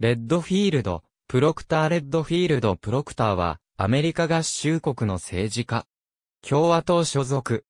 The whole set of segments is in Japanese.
レッドフィールド、プロクター・レッドフィールド・プロクターは、アメリカ合衆国の政治家。共和党所属。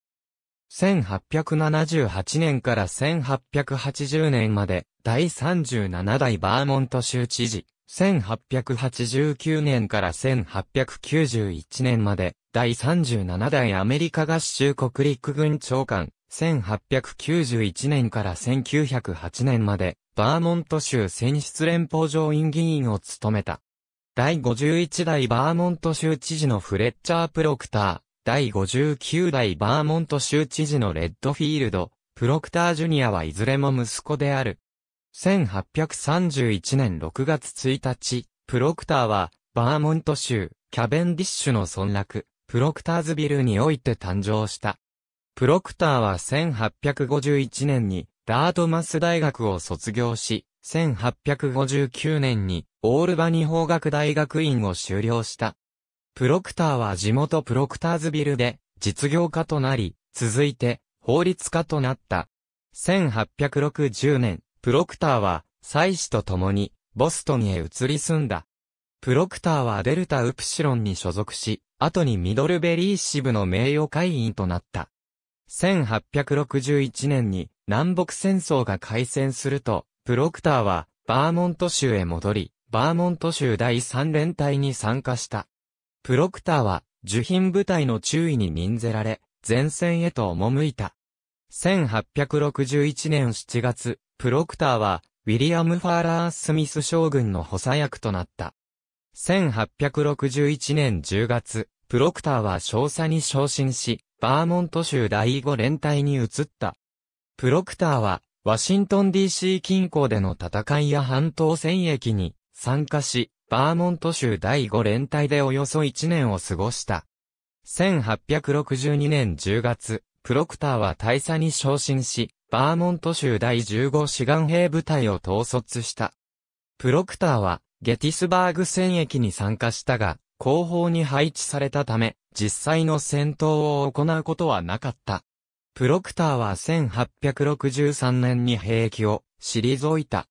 1878年から1880年まで、第37代バーモント州知事。1889年から1891年まで、第37代アメリカ合衆国陸軍長官。1891年から1908年まで、バーモント州選出連邦上院議員を務めた。第51代バーモント州知事のフレッチャー・プロクター、第59代バーモント州知事のレッドフィールド、プロクター・ジュニアはいずれも息子である。1831年6月1日、プロクターは、バーモント州、キャベンディッシュの村落、プロクターズビルにおいて誕生した。プロクターは1851年に、ダートマス大学を卒業し、1859年にオールバニ法学大学院を修了した。プロクターは地元プロクターズビルで実業家となり、続いて法律家となった。1860年、プロクターは妻子と共にボストンへ移り住んだ。プロクターはデルタ・ウプシロンに所属し、後にミドルベリー支部の名誉会員となった。1861年に南北戦争が開戦すると、プロクターはバーモント州へ戻り、バーモント州第3連隊に参加した。プロクターは受品部隊の注意に任せられ、前線へと赴いた。1861年7月、プロクターは、ウィリアム・ファーラー・スミス将軍の補佐役となった。1861年10月、プロクターは少佐に昇進し、バーモント州第5連隊に移った。プロクターは、ワシントン DC 近郊での戦いや半島戦役に参加し、バーモント州第5連隊でおよそ1年を過ごした。1862年10月、プロクターは大佐に昇進し、バーモント州第15志願兵部隊を統率した。プロクターは、ゲティスバーグ戦役に参加したが、後方に配置されたため、実際の戦闘を行うことはなかった。プロクターは1863年に兵役を退いた。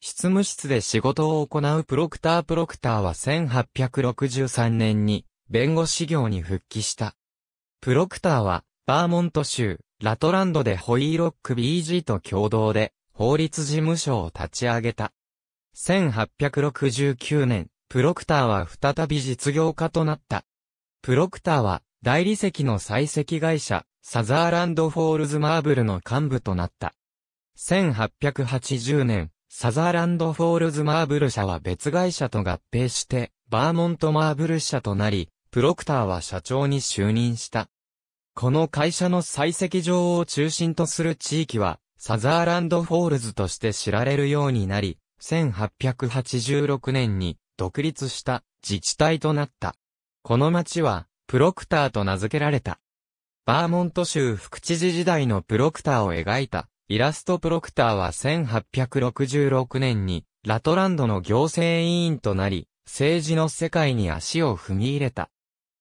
執務室で仕事を行うプロクタープロクターは1863年に弁護士業に復帰した。プロクターはバーモント州ラトランドでホイーロック BG と共同で法律事務所を立ち上げた。1869年、プロクターは再び実業家となった。プロクターは、大理石の採石会社、サザーランド・フォールズ・マーブルの幹部となった。1880年、サザーランド・フォールズ・マーブル社は別会社と合併して、バーモント・マーブル社となり、プロクターは社長に就任した。この会社の採石場を中心とする地域は、サザーランド・フォールズとして知られるようになり、1886年に独立した自治体となった。この町は、プロクターと名付けられた。バーモント州副知事時代のプロクターを描いた、イラストプロクターは1866年に、ラトランドの行政委員となり、政治の世界に足を踏み入れた。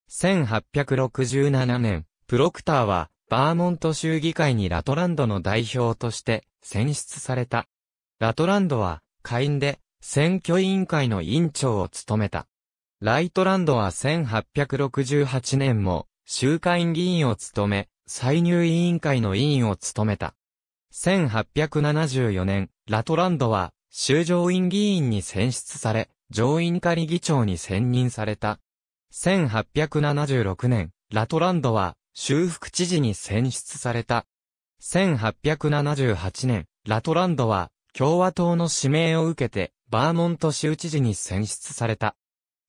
1867年、プロクターは、バーモント州議会にラトランドの代表として選出された。ラトランドは、下院で選挙委員会の委員長を務めた。ライトランドは1868年も集会議員を務め、歳入委員会の委員を務めた。1874年、ラトランドは州上院議員に選出され、上院仮議長に選任された。1876年、ラトランドは州副知事に選出された。1878年、ラトランドは共和党の指名を受けてバーモント州知事に選出された。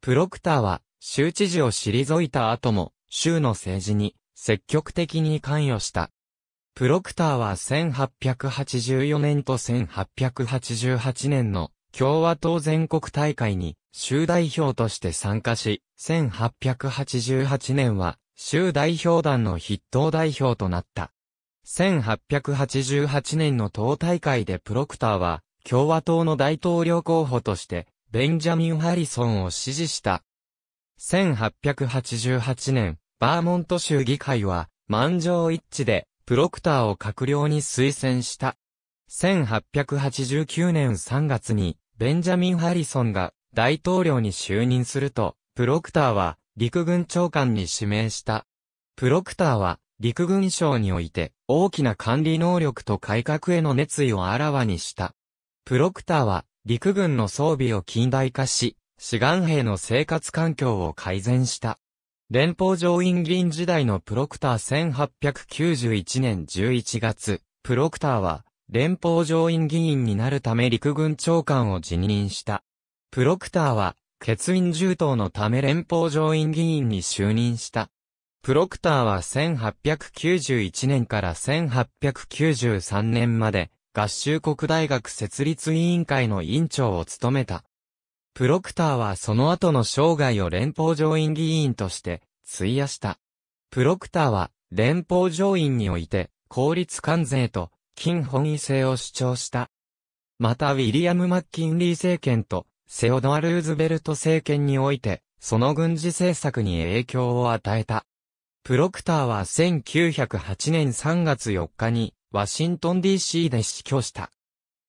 プロクターは、州知事を退いた後も、州の政治に積極的に関与した。プロクターは1884年と1888年の共和党全国大会に州代表として参加し、1888年は州代表団の筆頭代表となった。1888年の党大会でプロクターは共和党の大統領候補として、ベンジャミン・ハリソンを支持した。1888年、バーモント州議会は、満場一致で、プロクターを閣僚に推薦した。1889年3月に、ベンジャミン・ハリソンが大統領に就任すると、プロクターは陸軍長官に指名した。プロクターは陸軍省において大きな管理能力と改革への熱意をあらわにした。プロクターは、陸軍の装備を近代化し、志願兵の生活環境を改善した。連邦上院議員時代のプロクター1891年11月、プロクターは、連邦上院議員になるため陸軍長官を辞任した。プロクターは、欠員重党のため連邦上院議員に就任した。プロクターは1891年から1893年まで、合衆国大学設立委員会の委員長を務めた。プロクターはその後の生涯を連邦上院議員として費やした。プロクターは連邦上院において公立関税と金本位制を主張した。またウィリアム・マッキンリー政権とセオドア・ルーズベルト政権においてその軍事政策に影響を与えた。プロクターは1908年3月4日にワシントン DC で死去した。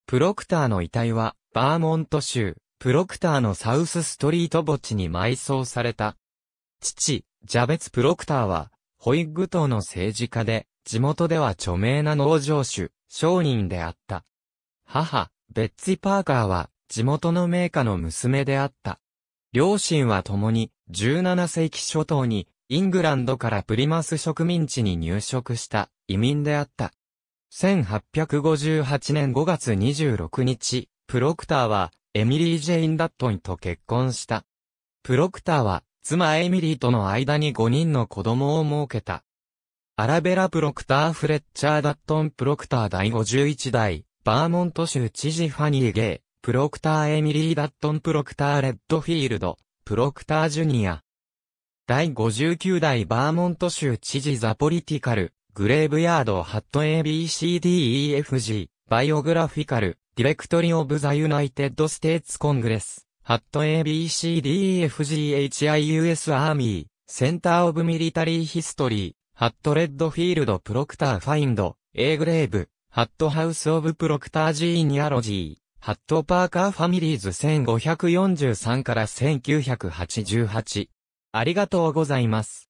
プロクターの遺体は、バーモント州、プロクターのサウスストリート墓地に埋葬された。父、ジャベツ・プロクターは、ホイッグ島の政治家で、地元では著名な農場主、商人であった。母、ベッツィ・パーカーは、地元の名家の娘であった。両親は共に、17世紀初頭に、イングランドからプリマス植民地に入植した移民であった。1858年5月26日、プロクターは、エミリー・ジェイン・ダットンと結婚した。プロクターは、妻エミリーとの間に5人の子供を設けた。アラベラ・プロクター・フレッチャー・ダットン・プロクター第51代、バーモント州知事ファニー・ゲイ、プロクター・エミリー・ダットン・プロクター・レッドフィールド、プロクター・ジュニア。第59代バーモント州知事ザ・ポリティカル、グレーブヤード・ハット ABCDEFG、バイオグラフィカル、ディレクトリオブ・ザ・ユナイテッド・ステーツ・コングレス、ハット ABCDEFGHIUS アーミー、センター・オブ・ミリタリー・ヒストリー、ハット・レッドフィールド・プロクター・ファインド、A グレーブ、ハット・ハウス・オブ・プロクター・ジーニアロジー、ハット・パーカー・ファミリーズ1543から1988。ありがとうございます。